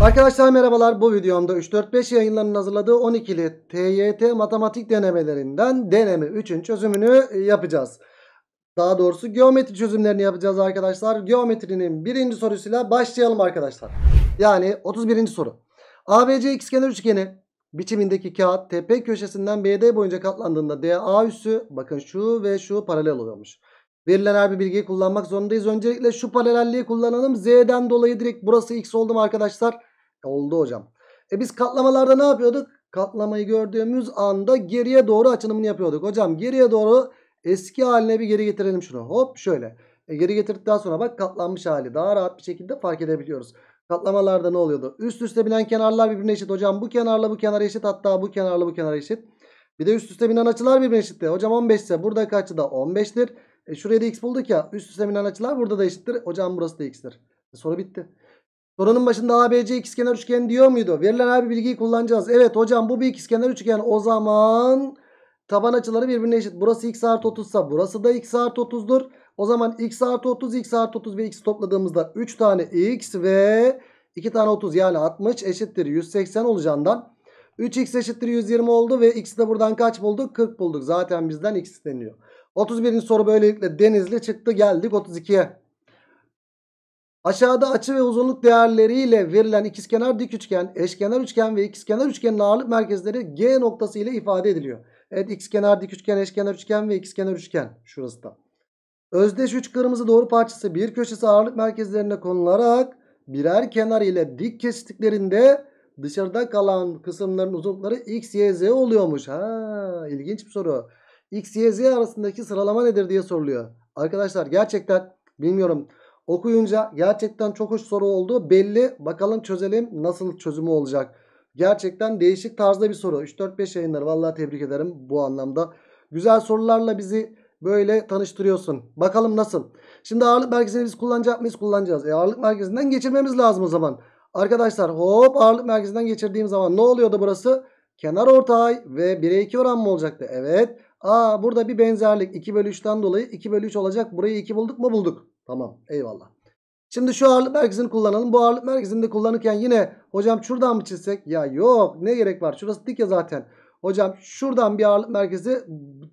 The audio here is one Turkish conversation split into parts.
Arkadaşlar merhabalar bu videomda 3-4-5 yayınlarının hazırladığı 12'li TYT matematik denemelerinden deneme 3'ün çözümünü yapacağız. Daha doğrusu geometri çözümlerini yapacağız arkadaşlar. Geometrinin birinci sorusuyla başlayalım arkadaşlar. Yani 31. soru. ABC ikizkenar üçgeni biçimindeki kağıt TP köşesinden BD boyunca katlandığında DA üssü bakın şu ve şu paralel oluyormuş. Verilen her bir bilgiyi kullanmak zorundayız. Öncelikle şu paralelliği kullanalım. Z'den dolayı direkt burası X oldum arkadaşlar? Oldu hocam. E biz katlamalarda ne yapıyorduk? Katlamayı gördüğümüz anda geriye doğru açılımını yapıyorduk. Hocam geriye doğru eski haline bir geri getirelim şunu. Hop şöyle. E geri getirdikten sonra bak katlanmış hali. Daha rahat bir şekilde fark edebiliyoruz. Katlamalarda ne oluyordu? Üst üste binen kenarlar birbirine eşit. Hocam bu kenarla bu kenar eşit. Hatta bu kenarla bu kenar eşit. Bir de üst üste binen açılar birbirine eşittir. Hocam 15 ise burada kaçı da 15'tir. E şuraya da x bulduk ya. Üst üste binen açılar burada da eşittir. Hocam burası da x'tir. E soru bitti. Sorunun başında ABC ikizkenar üçgen diyor muydu? Verilen her bilgiyi kullanacağız. Evet hocam bu bir ikizkenar üçgen. O zaman taban açıları birbirine eşit. Burası x artı 30 ise burası da x artı 30'dur. O zaman x artı 30, x artı 30 ve x topladığımızda 3 tane x ve 2 tane 30 yani 60 eşittir 180 olacağından 3x eşittir 120 oldu ve x'i de buradan kaç bulduk? 40 bulduk. Zaten bizden x isteniyor. 31. soru böylelikle denizli çıktı geldik 32'ye. Aşağıda açı ve uzunluk değerleriyle verilen ikizkenar dik üçgen, eşkenar üçgen ve ikizkenar üçgenin ağırlık merkezleri G noktası ile ifade ediliyor. Evet ikizkenar dik üçgen, eşkenar üçgen ve ikizkenar üçgen şurası da. Özdeş üç kırmızı doğru parçası bir köşesi ağırlık merkezlerine konularak birer kenar ile dik kesiştiklerinde dışarıda kalan kısımların uzunlukları x, y, z oluyormuş. Ha, ilginç bir soru. X, y, z arasındaki sıralama nedir diye soruluyor. Arkadaşlar gerçekten bilmiyorum. Okuyunca gerçekten çok hoş soru oldu. Belli. Bakalım çözelim nasıl çözümü olacak. Gerçekten değişik tarzda bir soru. 3-4-5 yayınları. Vallahi tebrik ederim bu anlamda. Güzel sorularla bizi böyle tanıştırıyorsun. Bakalım nasıl? Şimdi ağırlık merkezini biz kullanacak mıyız? Kullanacağız. E ağırlık merkezinden geçirmemiz lazım o zaman. Arkadaşlar hop ağırlık merkezinden geçirdiğim zaman ne oluyordu burası? Kenar ortay ve 1'e 2 oran mı olacaktı? Evet. Aa burada bir benzerlik 2 bölü 3'ten dolayı 2 bölü 3 olacak. Burayı 2 bulduk mu? Bulduk. Tamam eyvallah. Şimdi şu ağırlık merkezini kullanalım. Bu ağırlık merkezini de kullanırken yine hocam şuradan mı çizsek? Ya yok ne gerek var şurası dik ya zaten. Hocam şuradan bir ağırlık merkezi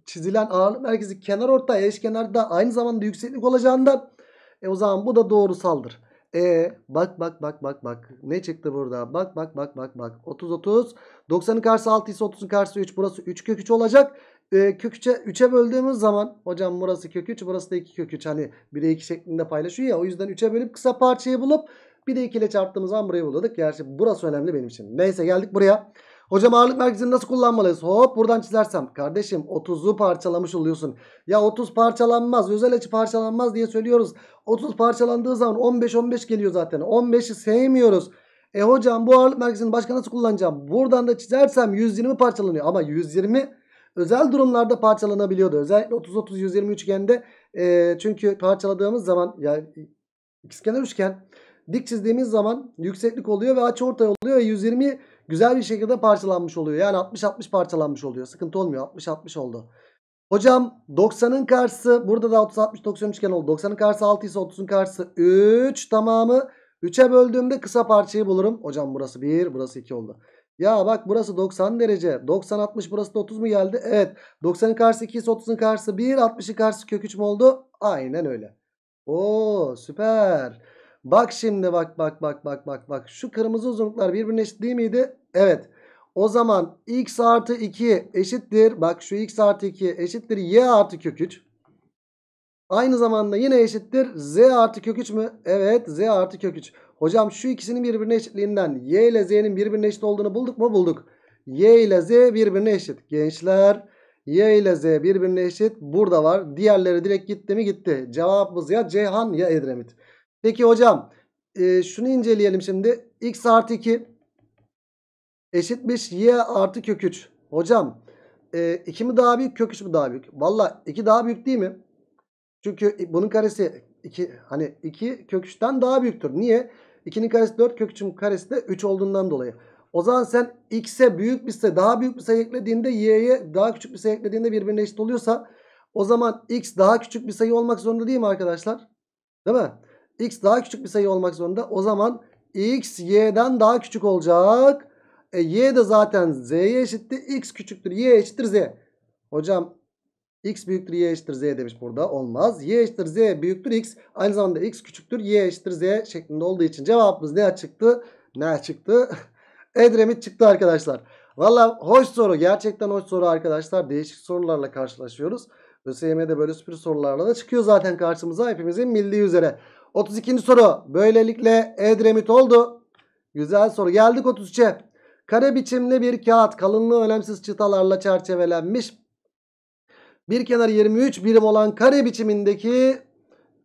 çizilen ağırlık merkezi kenar orta eşkenarda aynı zamanda yükseklik olacağından e o zaman bu da doğrusaldır. E bak bak bak bak bak ne çıktı burada bak bak bak bak bak 30 30 90'ın karşısı 6 ise 30'un karşısı 3 burası 3 kök 3 olacak e, kök 3'e 3'e böldüğümüz zaman hocam burası kök 3 burası da 2 kök 3 hani 1'e 2 şeklinde paylaşıyor ya o yüzden 3'e bölüp kısa parçayı bulup bir de 2 ile çarptığımız zaman burayı bulduk. Gerçi burası önemli benim için. Neyse geldik buraya. Hocam ağırlık merkezini nasıl kullanmalıyız? Hop buradan çizersem. Kardeşim 30'u parçalamış oluyorsun. Ya 30 parçalanmaz. Özel açı parçalanmaz diye söylüyoruz. 30 parçalandığı zaman 15-15 geliyor zaten. 15'i sevmiyoruz. E hocam bu ağırlık merkezini başka nasıl kullanacağım? Buradan da çizersem 120 parçalanıyor. Ama 120 özel durumlarda parçalanabiliyordu. Özellikle 30-30-120 üçgende e, çünkü parçaladığımız zaman yani ikizkenar üçgen dik çizdiğimiz zaman yükseklik oluyor ve açıortay oluyor ve 120 güzel bir şekilde parçalanmış oluyor. Yani 60-60 parçalanmış oluyor. Sıkıntı olmuyor. 60-60 oldu. Hocam 90'ın karşısı burada da 30-60-90 üçgen oldu. 90'ın karşısı 6 ise 30'un karşısı 3 tamamı. 3'e böldüğümde kısa parçayı bulurum. Hocam burası 1 burası 2 oldu. Ya bak burası 90 derece. 90 60 burası da 30 mu geldi? Evet. 90'ın karşısı 2 30'un karşısı 1. 60'ın karşısı kök 3 mü oldu? Aynen öyle. Oo süper. Bak şimdi bak bak bak bak bak bak. Şu kırmızı uzunluklar birbirine eşit değil miydi? Evet. O zaman x artı 2 eşittir. Bak şu x artı 2 eşittir y artı kök 3. Aynı zamanda yine eşittir. Z artı kök 3 mü? Evet Z artı kök 3. Hocam şu ikisinin birbirine eşitliğinden Y ile Z'nin birbirine eşit olduğunu bulduk mu? Bulduk. Y ile Z birbirine eşit. Gençler Y ile Z birbirine eşit. Burada var. Diğerleri direkt gitti mi? Gitti. Cevabımız ya Ceyhan ya Edremit. Peki hocam e, şunu inceleyelim şimdi. X artı 2 eşitmiş Y artı kök 3. Hocam e, mi daha büyük kök 3 mü daha büyük? Valla 2 daha büyük değil mi? Çünkü bunun karesi 2 hani 2 kök 3'ten daha büyüktür. Niye? 2'nin karesi 4 kök 3'ün karesi de 3 olduğundan dolayı. O zaman sen x'e büyük bir sayı daha büyük bir sayı eklediğinde y'ye daha küçük bir sayı eklediğinde birbirine eşit oluyorsa o zaman x daha küçük bir sayı olmak zorunda değil mi arkadaşlar? Değil mi? x daha küçük bir sayı olmak zorunda. O zaman x y'den daha küçük olacak. E, y de zaten z'ye eşittir x küçüktür y eşittir z. Hocam X büyüktür y eşittir z demiş burada. Olmaz. Y eşittir z büyüktür x. Aynı zamanda x küçüktür y eşittir z şeklinde olduğu için cevabımız ne çıktı? Ne çıktı? Edremit çıktı arkadaşlar. Valla hoş soru. Gerçekten hoş soru arkadaşlar. Değişik sorularla karşılaşıyoruz. ÖSYM'de böyle sürpriz sorularla da çıkıyor zaten karşımıza hepimizin milli üzere. 32. soru. Böylelikle Edremit oldu. Güzel soru. Geldik 33'e. Kare biçimli bir kağıt kalınlığı önemsiz çıtalarla çerçevelenmiş bir kenarı 23 birim olan kare biçimindeki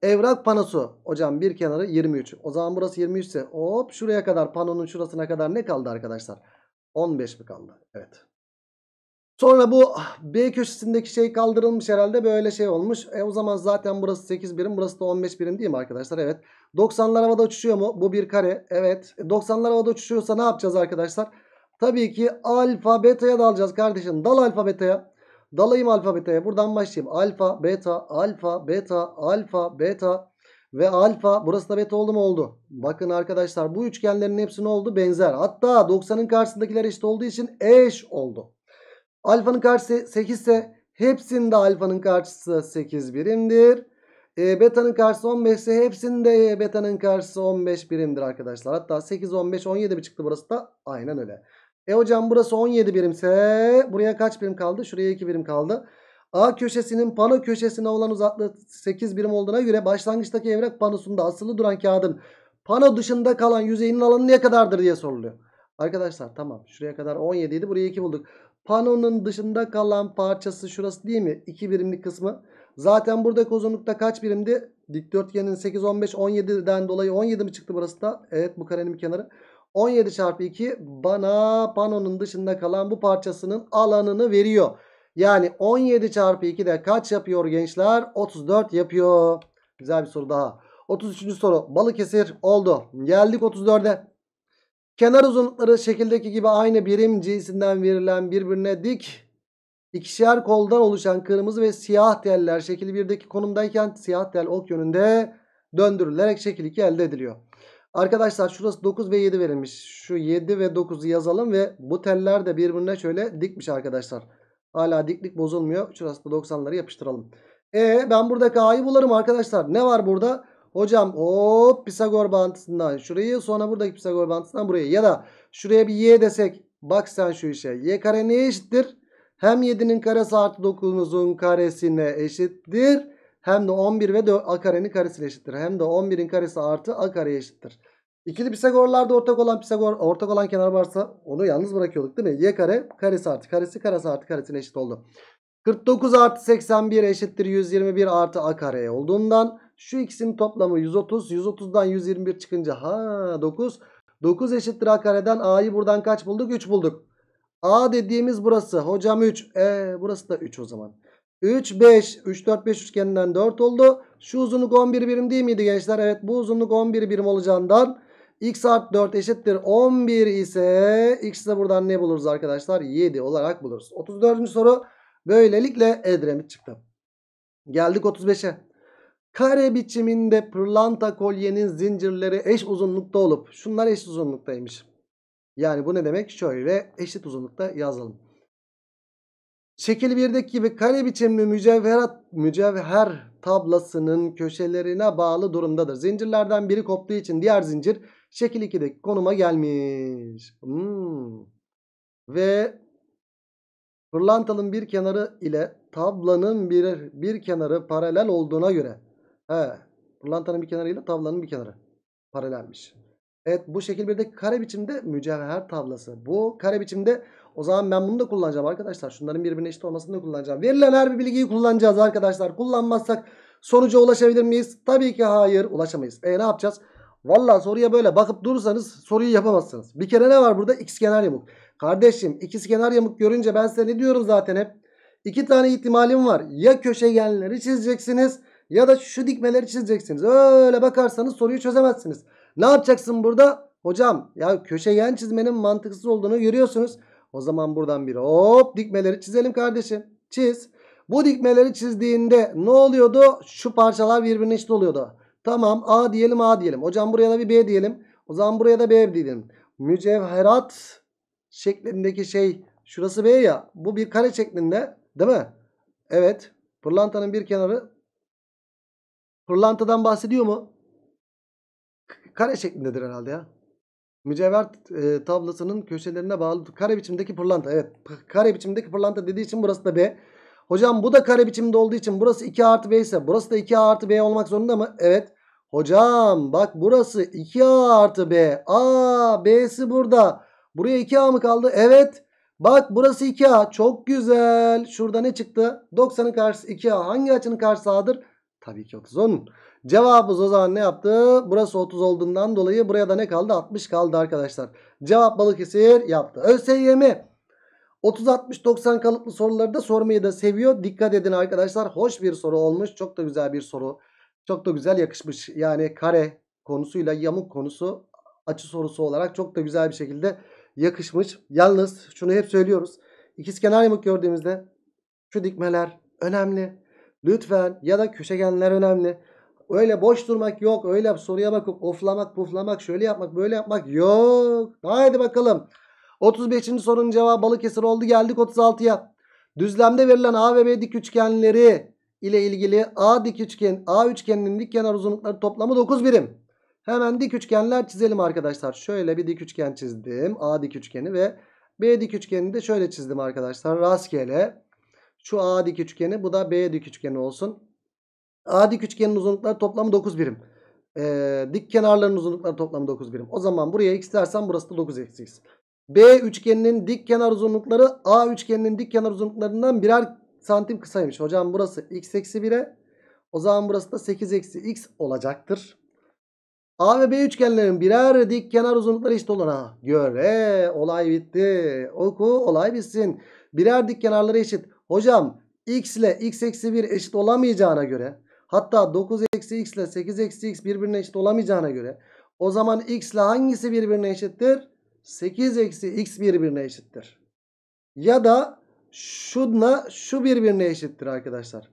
evrak panosu. Hocam bir kenarı 23. O zaman burası 23 ise hop şuraya kadar panonun şurasına kadar ne kaldı arkadaşlar? 15 mi kaldı? Evet. Sonra bu B köşesindeki şey kaldırılmış herhalde böyle şey olmuş. E o zaman zaten burası 8 birim burası da 15 birim değil mi arkadaşlar? Evet. 90'lar havada uçuşuyor mu? Bu bir kare. Evet. 90'lar e, havada uçuşuyorsa ne yapacağız arkadaşlar? Tabii ki alfa beta'ya dalacağız kardeşim. Dal alfa beta'ya. Dalayım alfa Buradan başlayayım. Alfa, beta, alfa, beta, alfa, beta ve alfa. Burası da beta oldu mu? Oldu. Bakın arkadaşlar bu üçgenlerin hepsi ne oldu? Benzer. Hatta 90'ın karşısındakiler eşit olduğu için eş oldu. Alfanın karşısı 8 ise hepsinde alfanın karşısı 8 birimdir. E, beta'nın karşısı 15 ise hepsinde beta'nın karşısı 15 birimdir arkadaşlar. Hatta 8, 15, 17 mi çıktı burası da? Aynen öyle. E hocam burası 17 birimse buraya kaç birim kaldı? Şuraya 2 birim kaldı. A köşesinin pano köşesine olan uzaklığı 8 birim olduğuna göre başlangıçtaki evrak panosunda asılı duran kağıdın pano dışında kalan yüzeyinin alanı ne kadardır diye soruluyor. Arkadaşlar tamam şuraya kadar 17 idi buraya 2 bulduk. Panonun dışında kalan parçası şurası değil mi? 2 birimlik kısmı. Zaten buradaki uzunlukta kaç birimdi? Dikdörtgenin 8, 15, 17'den dolayı 17 mi çıktı burası da? Evet bu karenin bir kenarı. 17 çarpı 2 bana panonun dışında kalan bu parçasının alanını veriyor. Yani 17 çarpı 2 de kaç yapıyor gençler? 34 yapıyor. Güzel bir soru daha. 33. soru Balıkesir oldu. Geldik 34'e. Kenar uzunlukları şekildeki gibi aynı birim cinsinden verilen birbirine dik ikişer koldan oluşan kırmızı ve siyah teller şekil 1'deki konumdayken siyah tel ok yönünde döndürülerek şekil 2 elde ediliyor. Arkadaşlar şurası 9 ve 7 verilmiş. Şu 7 ve 9'u yazalım ve bu teller de birbirine şöyle dikmiş arkadaşlar. Hala diklik bozulmuyor. Şurası da 90'ları yapıştıralım. E ben burada a'yı bularım arkadaşlar. Ne var burada? Hocam hop Pisagor bağıntısından şurayı sonra buradaki Pisagor bağıntısından buraya. Ya da şuraya bir y desek. Bak sen şu işe. Y kare neye eşittir? Hem 7'nin karesi artı 9'un karesine eşittir. Hem de 11 ve 4 a karenin karesi eşittir. Hem de 11'in karesi artı a kareye eşittir. İkili Pisagorlarda ortak olan Pisagor ortak olan kenar varsa onu yalnız bırakıyorduk değil mi? Y kare karesi artı karesi karesi artı karesine eşit oldu. 49 artı 81 eşittir 121 artı a kare olduğundan şu ikisinin toplamı 130. 130'dan 121 çıkınca ha 9. 9 eşittir a kareden a'yı buradan kaç bulduk? 3 bulduk. A dediğimiz burası. Hocam 3. E burası da 3 o zaman. 3, 5. 3, 4, 5 üçgeninden 4 oldu. Şu uzunluk 11 birim değil miydi gençler? Evet bu uzunluk 11 birim olacağından x artı 4 eşittir 11 ise x de buradan ne buluruz arkadaşlar? 7 olarak buluruz. 34. soru böylelikle Edremit çıktı. Geldik 35'e. Kare biçiminde pırlanta kolyenin zincirleri eş uzunlukta olup şunlar eş uzunluktaymış. Yani bu ne demek? Şöyle eşit uzunlukta yazalım. Şekil 1'deki gibi kare biçimli mücevherat, mücevher tablasının köşelerine bağlı durumdadır. Zincirlerden biri koptuğu için diğer zincir şekil 2'deki konuma gelmiş. Hmm. Ve pırlantanın bir kenarı ile tablanın bir, bir kenarı paralel olduğuna göre. He, pırlantanın bir kenarı ile tablanın bir kenarı paralelmiş. Evet bu şekil 1'deki kare biçimde mücevher tablası. Bu kare biçimde o zaman ben bunu da kullanacağım arkadaşlar. Şunların birbirine eşit olmasını da kullanacağım. Verilen her bir bilgiyi kullanacağız arkadaşlar. Kullanmazsak sonuca ulaşabilir miyiz? Tabii ki hayır ulaşamayız. E ne yapacağız? Valla soruya böyle bakıp durursanız soruyu yapamazsınız. Bir kere ne var burada? X kenar yamuk. Kardeşim ikiz kenar yamuk görünce ben size ne diyorum zaten hep? İki tane ihtimalim var. Ya köşegenleri çizeceksiniz ya da şu dikmeleri çizeceksiniz. Öyle bakarsanız soruyu çözemezsiniz. Ne yapacaksın burada? Hocam ya köşegen çizmenin mantıksız olduğunu görüyorsunuz. O zaman buradan bir hop dikmeleri çizelim kardeşim. Çiz. Bu dikmeleri çizdiğinde ne oluyordu? Şu parçalar birbirine eşit oluyordu. Tamam A diyelim A diyelim. Hocam buraya da bir B diyelim. O zaman buraya da B diyelim. Mücevherat şeklindeki şey şurası B ya. Bu bir kare şeklinde değil mi? Evet. Pırlantanın bir kenarı. Pırlantadan bahsediyor mu? Kare şeklindedir herhalde ya. Mücevher e, tablasının köşelerine bağlı kare biçimdeki pırlanta. Evet kare biçimdeki pırlanta dediği için burası da B. Hocam bu da kare biçimde olduğu için burası 2 artı B ise burası da 2 artı B olmak zorunda mı? Evet. Hocam bak burası 2 artı B. A B'si burada. Buraya 2A mı kaldı? Evet. Bak burası 2A. Çok güzel. Şurada ne çıktı? 90'ın karşısı 2A. Hangi açının karşısı A'dır? Tabii ki 30'un. Cevabımız o zaman ne yaptı? Burası 30 olduğundan dolayı buraya da ne kaldı? 60 kaldı arkadaşlar. Cevap Balıkesir yaptı. ÖSYM 30-60-90 kalıplı soruları da sormayı da seviyor. Dikkat edin arkadaşlar. Hoş bir soru olmuş. Çok da güzel bir soru. Çok da güzel yakışmış. Yani kare konusuyla yamuk konusu açı sorusu olarak çok da güzel bir şekilde yakışmış. Yalnız şunu hep söylüyoruz. İkizkenar yamuk gördüğümüzde şu dikmeler önemli. Lütfen ya da köşegenler önemli. Öyle boş durmak yok. Öyle soruya bakıp oflamak, puflamak, şöyle yapmak, böyle yapmak yok. Haydi bakalım. 35. sorunun cevabı Balıkesir oldu. Geldik 36'ya. Düzlemde verilen A ve B dik üçgenleri ile ilgili A dik üçgen, A üçgeninin dik kenar uzunlukları toplamı 9 birim. Hemen dik üçgenler çizelim arkadaşlar. Şöyle bir dik üçgen çizdim. A dik üçgeni ve B dik üçgenini de şöyle çizdim arkadaşlar. Rastgele. Şu A dik üçgeni bu da B dik üçgeni olsun. A üçgenin uzunlukları toplamı 9 birim. Ee, dik kenarların uzunlukları toplamı 9 birim. O zaman buraya x dersen burası da 9 eksi x. B üçgeninin dik kenar uzunlukları A üçgeninin dik kenar uzunluklarından birer santim kısaymış. Hocam burası x eksi 1'e. O zaman burası da 8 eksi x olacaktır. A ve B üçgenlerin birer dik kenar uzunlukları eşit olana göre olay bitti. Oku olay bitsin. Birer dik kenarları eşit. Hocam x ile x eksi 1 eşit olamayacağına göre Hatta 9 eksi x ile 8 eksi x birbirine eşit olamayacağına göre o zaman x ile hangisi birbirine eşittir? 8 eksi x birbirine eşittir. Ya da şunla şu birbirine eşittir arkadaşlar.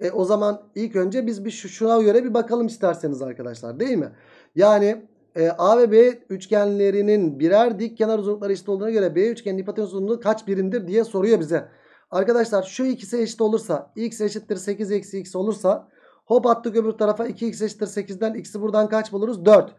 E o zaman ilk önce biz bir şuna göre bir bakalım isterseniz arkadaşlar değil mi? Yani e, A ve B üçgenlerinin birer dik kenar uzunlukları eşit olduğuna göre B üçgenin hipotenüs uzunluğu kaç birimdir diye soruyor bize. Arkadaşlar şu ikisi eşit olursa x eşittir 8 eksi x olursa Hop attık öbür tarafa 2x eşittir 8'den x'i buradan kaç buluruz? 4.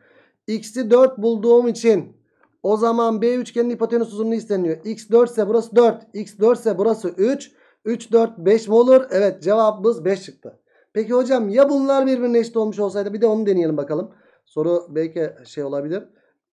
x'i 4 bulduğum için o zaman B üçgenin hipotenüs uzunluğu isteniyor. x 4 ise burası 4. x 4 ise burası 3. 3, 4, 5 mi olur? Evet cevabımız 5 çıktı. Peki hocam ya bunlar birbirine eşit olmuş olsaydı bir de onu deneyelim bakalım. Soru belki şey olabilir.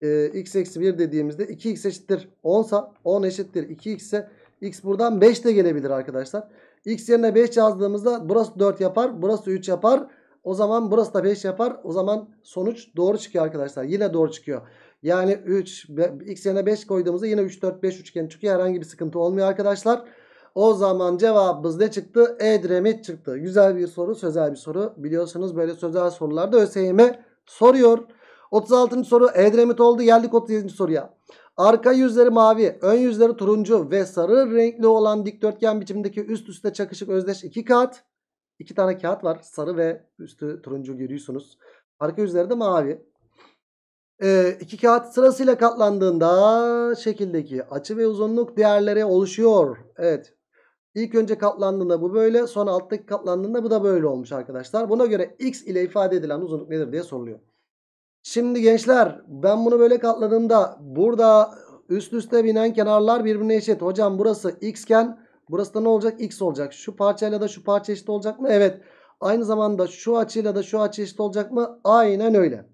Ee, x eksi 1 dediğimizde 2x eşittir 10 sa 10 eşittir 2x ise x buradan 5 de gelebilir arkadaşlar. X yerine 5 yazdığımızda burası 4 yapar. Burası 3 yapar. O zaman burası da 5 yapar. O zaman sonuç doğru çıkıyor arkadaşlar. Yine doğru çıkıyor. Yani 3 x yerine 5 koyduğumuzda yine 3 4 5 üçgen çıkıyor. Herhangi bir sıkıntı olmuyor arkadaşlar. O zaman cevabımız ne çıktı? Edremit çıktı. Güzel bir soru, sözel bir soru. Biliyorsunuz böyle sözel sorularda ÖSYM soruyor. 36. soru Edremit oldu. Geldik 37. soruya. Arka yüzleri mavi, ön yüzleri turuncu ve sarı renkli olan dikdörtgen biçimindeki üst üste çakışık özdeş iki kağıt. İki tane kağıt var. Sarı ve üstü turuncu görüyorsunuz. Arka yüzleri de mavi. Ee, iki kağıt sırasıyla katlandığında şekildeki açı ve uzunluk değerleri oluşuyor. Evet. İlk önce katlandığında bu böyle. Sonra alttaki katlandığında bu da böyle olmuş arkadaşlar. Buna göre x ile ifade edilen uzunluk nedir diye soruluyor. Şimdi gençler ben bunu böyle katladığımda burada üst üste binen kenarlar birbirine eşit. Hocam burası xken, burası da ne olacak? x olacak. Şu parçayla da şu parça eşit olacak mı? Evet. Aynı zamanda şu açıyla da şu açı eşit olacak mı? Aynen öyle.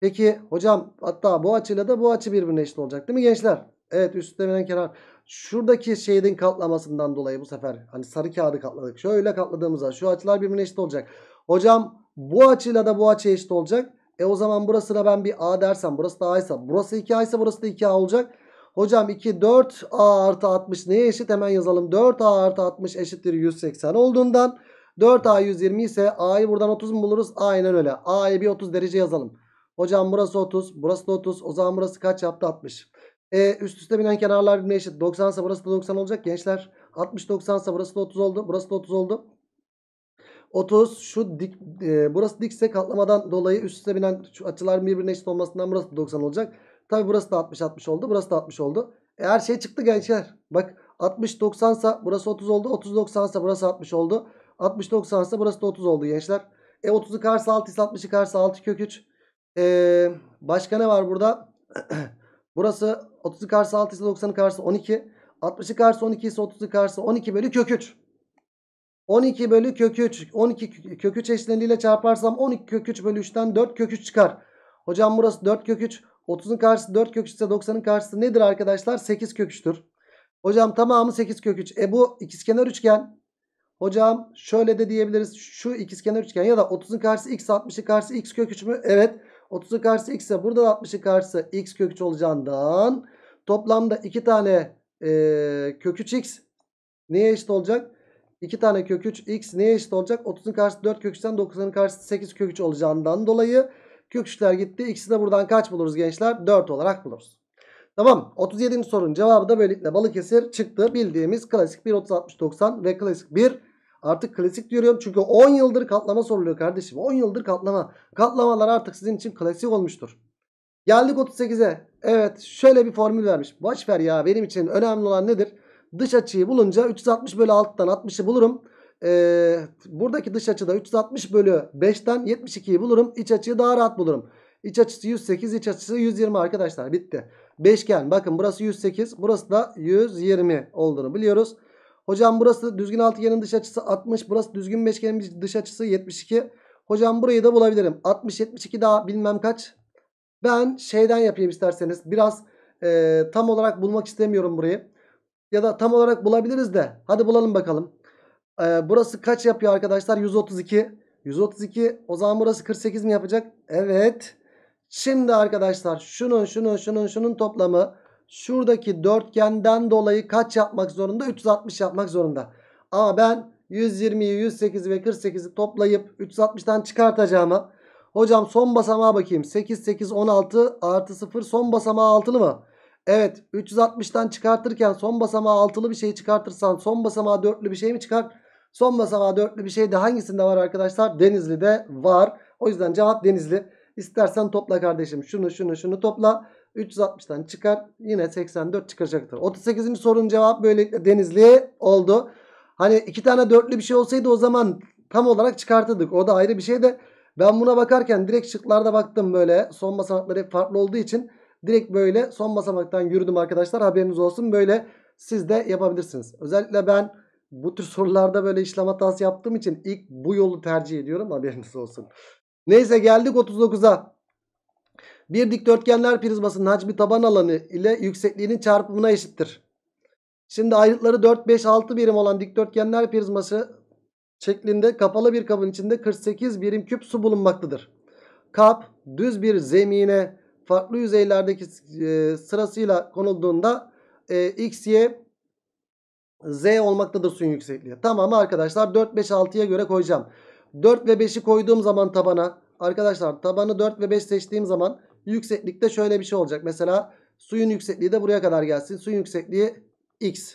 Peki hocam hatta bu açıyla da bu açı birbirine eşit olacak değil mi gençler? Evet üst üste binen kenar. Şuradaki şeyin katlamasından dolayı bu sefer hani sarı kağıdı katladık. Şöyle katladığımızda şu açılar birbirine eşit olacak. Hocam bu açıyla da bu açı eşit olacak. E o zaman burasına ben bir A dersem burası da A ise burası 2A ise burası da 2A olacak. Hocam 2 4A artı 60 neye eşit hemen yazalım. 4A artı 60 eşittir 180 olduğundan 4A 120 ise A'yı buradan 30 mu buluruz? Aynen öyle. A'yı bir 30 derece yazalım. Hocam burası 30 burası da 30 o zaman burası kaç yaptı 60. E, üst üste binen kenarlar birbirine eşit. 90 ise burası da 90 olacak gençler. 60-90 ise burası da 30 oldu burası da 30 oldu. Otobüs şu dik, e, burası dikse katlamadan dolayı üst üste binen şu açıların birbirine eşit olmasından burası da 90 olacak. Tabi burası da 60-60 oldu. Burası da 60 oldu. E her şey çıktı gençler. Bak 60-90 sa burası 30 oldu. 30-90 sa burası 60 oldu. 60-90 sa burası da 30 oldu gençler. E 30'u karşı 6 ise 60'ı karşı 6 kök 3. E, başka ne var burada? burası 30'u karşı 6 ise 90'ı karşı 12. 60'ı karşı 12 ise 30'u karşı 12 bölü kök 3. 12 bölü kök 3. 12 kök 3 eşleniyle çarparsam 12 kök 3 bölü 3'ten 4 kök 3 çıkar. Hocam burası 4 kök 3. 30'un karşısı 4 kök 3 ise 90'ın karşısı nedir arkadaşlar? 8 kök 3'tür. Hocam tamamı 8 kök 3. E bu ikizkenar üçgen. Hocam şöyle de diyebiliriz. Şu ikizkenar üçgen ya da 30'un karşısı x 60'ın karşısı x kök 3 mü? Evet. 30'un karşısı x ise burada da 60'ın karşısı x kök 3 olacağından toplamda 2 tane e, kök 3x neye eşit olacak? 2 tane kök 3 x neye eşit olacak? 30'un karşısı 4 kök 3'ten 90'ın karşısı 8 kök 3 olacağından dolayı kök 3'ler gitti. İkisi de buradan kaç buluruz gençler? 4 olarak buluruz. Tamam 37. sorunun cevabı da böylelikle Balıkesir çıktı. Bildiğimiz klasik 1 30 60 90 ve klasik 1 artık klasik diyorum. Çünkü 10 yıldır katlama soruluyor kardeşim. 10 yıldır katlama. Katlamalar artık sizin için klasik olmuştur. Geldik 38'e. Evet şöyle bir formül vermiş. Boş ver ya benim için önemli olan nedir? Dış açıyı bulunca 360 bölü 6'dan 60'ı bulurum. Ee, buradaki dış açıda 360 bölü 5'ten 72'yi bulurum. İç açıyı daha rahat bulurum. İç açısı 108, iç açısı 120 arkadaşlar. Bitti. Beşgen. Bakın burası 108, burası da 120 olduğunu biliyoruz. Hocam burası düzgün altıgenin dış açısı 60. Burası düzgün beşgenin dış açısı 72. Hocam burayı da bulabilirim. 60, 72 daha bilmem kaç. Ben şeyden yapayım isterseniz. Biraz e, tam olarak bulmak istemiyorum burayı ya da tam olarak bulabiliriz de. Hadi bulalım bakalım. Ee, burası kaç yapıyor arkadaşlar? 132. 132 o zaman burası 48 mi yapacak? Evet. Şimdi arkadaşlar şunun şunun şunun şunun toplamı şuradaki dörtgenden dolayı kaç yapmak zorunda? 360 yapmak zorunda. Ama ben 120'yi 108 ve 48'i toplayıp 360'tan çıkartacağımı. hocam son basamağa bakayım. 8 8 16 artı 0 son basamağı altılı mı? Evet 360'tan çıkartırken son basamağı altılı bir şey çıkartırsan son basamağı dörtlü bir şey mi çıkar? Son basamağı dörtlü bir şey de hangisinde var arkadaşlar? Denizli'de var. O yüzden cevap Denizli. İstersen topla kardeşim şunu şunu şunu topla. 360'tan çıkar yine 84 çıkacaktır. 38. sorunun cevabı böylelikle Denizli oldu. Hani iki tane dörtlü bir şey olsaydı o zaman tam olarak çıkartırdık. O da ayrı bir şey de ben buna bakarken direkt şıklarda baktım böyle son basamakları farklı olduğu için Direkt böyle son basamaktan yürüdüm arkadaşlar. Haberiniz olsun. Böyle siz de yapabilirsiniz. Özellikle ben bu tür sorularda böyle işlem hatası yaptığım için ilk bu yolu tercih ediyorum. Haberiniz olsun. Neyse geldik 39'a. Bir dikdörtgenler prizmasının hacmi taban alanı ile yüksekliğinin çarpımına eşittir. Şimdi ayrıtları 4, 5, 6 birim olan dikdörtgenler prizması şeklinde kapalı bir kabın içinde 48 birim küp su bulunmaktadır. Kap düz bir zemine farklı yüzeylerdeki e, sırasıyla konulduğunda e, x, y, z olmaktadır suyun yüksekliği. Tamam arkadaşlar 4, 5, 6'ya göre koyacağım. 4 ve 5'i koyduğum zaman tabana arkadaşlar tabanı 4 ve 5 seçtiğim zaman yükseklikte şöyle bir şey olacak. Mesela suyun yüksekliği de buraya kadar gelsin. Suyun yüksekliği x.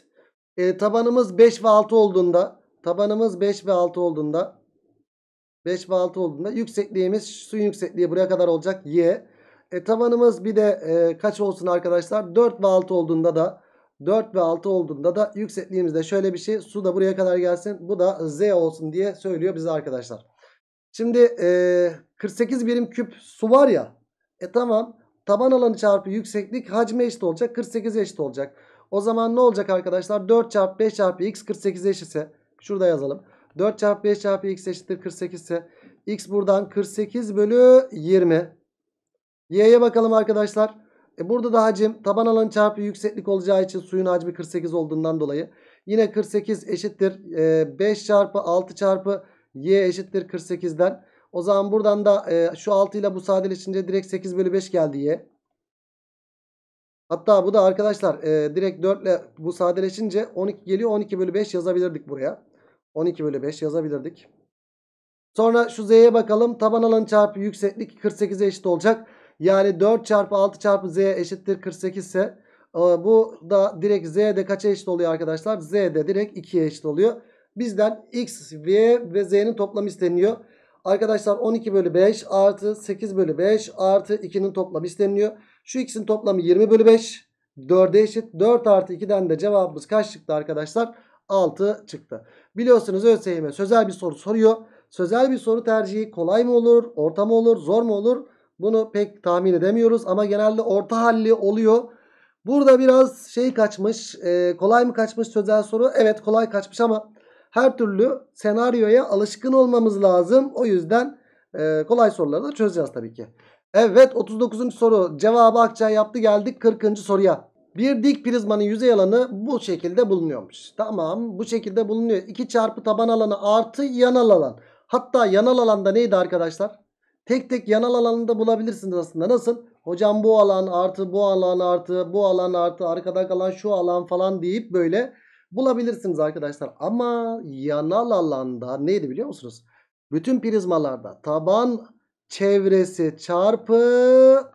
E, tabanımız 5 ve 6 olduğunda tabanımız 5 ve 6 olduğunda 5 ve 6 olduğunda yüksekliğimiz suyun yüksekliği buraya kadar olacak y. E tavanımız bir de e, kaç olsun arkadaşlar? 4 ve 6 olduğunda da 4 ve 6 olduğunda da yüksekliğimizde şöyle bir şey. Su da buraya kadar gelsin. Bu da Z olsun diye söylüyor bize arkadaşlar. Şimdi e, 48 birim küp su var ya. E tamam. Taban alanı çarpı yükseklik hacme eşit olacak. 48 eşit olacak. O zaman ne olacak arkadaşlar? 4 çarpı 5 çarpı x 48 eşitse. Şurada yazalım. 4 çarpı 5 çarpı x eşittir 48 ise. x buradan 48 bölü 20. Y'ye bakalım arkadaşlar. E burada da hacim taban alanı çarpı yükseklik olacağı için suyun hacmi 48 olduğundan dolayı. Yine 48 eşittir e, 5 çarpı 6 çarpı y eşittir 48'den. O zaman buradan da e, şu 6 ile bu sadeleşince direkt 8 bölü 5 geldi y. Hatta bu da arkadaşlar e, direkt 4 ile bu sadeleşince 12 geliyor 12 bölü 5 yazabilirdik buraya. 12 bölü 5 yazabilirdik. Sonra şu z'ye bakalım. Taban alanı çarpı yükseklik 48'e eşit olacak. Yani 4 çarpı 6 çarpı z eşittir 48 ise e, bu da direkt zde de kaça eşit oluyor arkadaşlar? Zde direkt 2'ye eşit oluyor. Bizden x, y ve z'nin toplamı isteniyor. Arkadaşlar 12 bölü 5 artı 8 bölü 5 artı 2'nin toplamı isteniyor. Şu x'in toplamı 20 bölü 5. 4'e eşit. 4 artı 2'den de cevabımız kaç çıktı arkadaşlar? 6 çıktı. Biliyorsunuz ÖSYM sözel bir soru soruyor. Sözel bir soru tercihi kolay mı olur, orta mı olur, zor mu olur? Bunu pek tahmin edemiyoruz ama genelde orta halli oluyor. Burada biraz şey kaçmış. E, kolay mı kaçmış sözel soru? Evet kolay kaçmış ama her türlü senaryoya alışkın olmamız lazım. O yüzden e, kolay soruları da çözeceğiz tabii ki. Evet 39. soru. Cevabı akça yaptı geldik 40. soruya. Bir dik prizmanın yüzey alanı bu şekilde bulunuyormuş. Tamam bu şekilde bulunuyor. 2 çarpı taban alanı artı yanal alan. Hatta yanal alanda neydi arkadaşlar? Tek tek yanal alanını bulabilirsiniz aslında. Nasıl? Hocam bu alan artı bu alan artı bu alan artı arkada kalan şu alan falan deyip böyle bulabilirsiniz arkadaşlar. Ama yanal alanda neydi biliyor musunuz? Bütün prizmalarda taban çevresi çarpı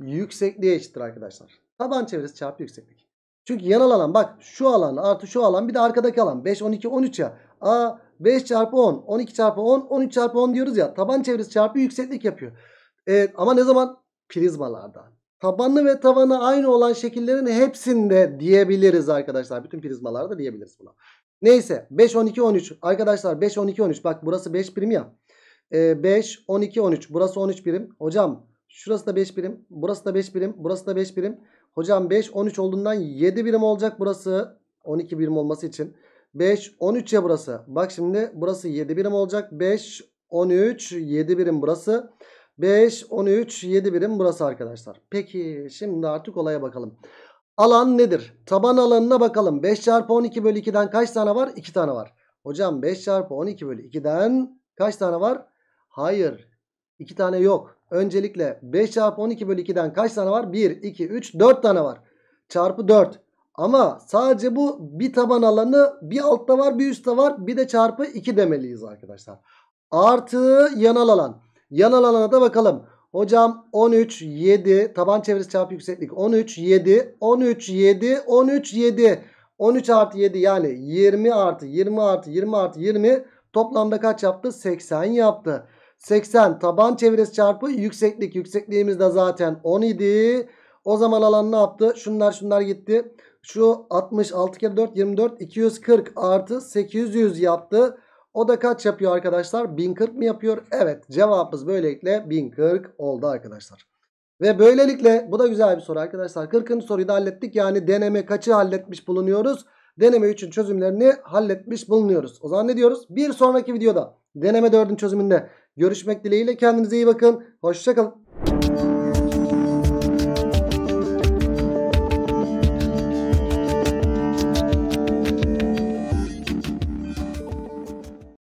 yüksekliğe eşittir arkadaşlar. Taban çevresi çarpı yükseklik. Çünkü yanal alan bak şu alan artı şu alan bir de arkadaki alan 5, 12, 13 ya. A 5 çarpı 10, 12 çarpı 10, 13 çarpı 10 diyoruz ya. Taban çevresi çarpı yükseklik yapıyor. Evet ama ne zaman? Prizmalarda. Tabanlı ve tavanı aynı olan şekillerin hepsinde diyebiliriz arkadaşlar. Bütün prizmalarda diyebiliriz buna. Neyse 5, 12, 13. Arkadaşlar 5, 12, 13. Bak burası 5 birim ya. Ee, 5, 12, 13. Burası 13 birim. Hocam şurası da 5 birim. Burası da 5 birim. Burası da 5 birim. Hocam 5, 13 olduğundan 7 birim olacak burası. 12 birim olması için. 5, 13 ya burası. Bak şimdi burası 7 birim olacak. 5, 13, 7 birim burası. 5, 13, 7 birim burası arkadaşlar. Peki şimdi artık olaya bakalım. Alan nedir? Taban alanına bakalım. 5 çarpı 12 bölü 2'den kaç tane var? 2 tane var. Hocam 5 çarpı 12 bölü 2'den kaç tane var? Hayır. 2 tane yok. Öncelikle 5 çarpı 12 bölü 2'den kaç tane var? 1, 2, 3, 4 tane var. Çarpı 4. Ama sadece bu bir taban alanı bir altta var bir üstte var bir de çarpı 2 demeliyiz arkadaşlar. Artı yanal alan. Yanal alana da bakalım. Hocam 13, 7 taban çevresi çarpı yükseklik 13, 7, 13, 7, 13, 7. 13 artı 7 yani 20 artı 20 artı 20 artı 20 toplamda kaç yaptı? 80 yaptı. 80 taban çevresi çarpı yükseklik. Yüksekliğimiz de zaten 10 idi. O zaman alan ne yaptı? Şunlar şunlar gitti. Şu 66 kere 4 24 240 artı 800 yaptı. O da kaç yapıyor arkadaşlar? 1040 mı yapıyor? Evet cevabımız böylelikle 1040 oldu arkadaşlar. Ve böylelikle bu da güzel bir soru arkadaşlar. 40. soruyu da hallettik. Yani deneme kaçı halletmiş bulunuyoruz? Deneme 3'ün çözümlerini halletmiş bulunuyoruz. O zaman ne diyoruz? Bir sonraki videoda deneme 4'ün çözümünde görüşmek dileğiyle. Kendinize iyi bakın. Hoşçakalın.